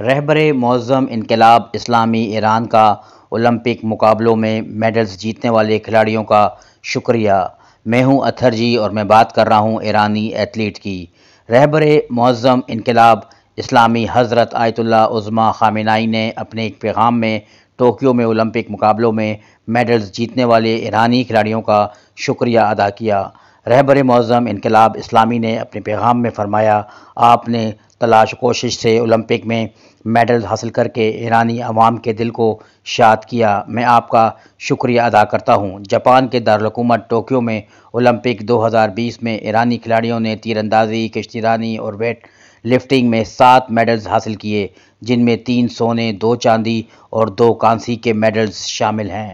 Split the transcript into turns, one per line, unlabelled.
रहबर मौज़म इनकलाब इस्लामी ईरान का ओलंपिक मुकाबलों में मेडल्स जीतने वाले खिलाड़ियों का शुक्रिया मैं हूं अथर जी और मैं बात कर रहा हूं ईरानी एथलीट की रहबर मौज़म इनकलाब इस्लामी हज़रत आयतुल्ला उज़मा खामिनाई ने अपने एक पैगाम में टोक्यो में ओलंपिक मुकाबलों में मेडल्स जीतने वाले ईरानी खिलाड़ियों का शुक्रिया अदा किया रहबर मौज़म इनकलाब इस्लामी ने अपने पैगाम में फरमाया आपने तलाश कोशिश से ओलंपिक में मेडल हासिल करके ईरानी अवाम के दिल को शाद किया मैं आपका शुक्रिया अदा करता हूं। जापान के दारकूमत टोक्यो में ओलंपिक 2020 में ईरानी खिलाड़ियों ने तीरंदाजी कश्तीरानी और वेट लिफ्टिंग में सात मेडल्स हासिल किए जिनमें तीन सोने दो चांदी और दो कांसी के मेडल्स शामिल हैं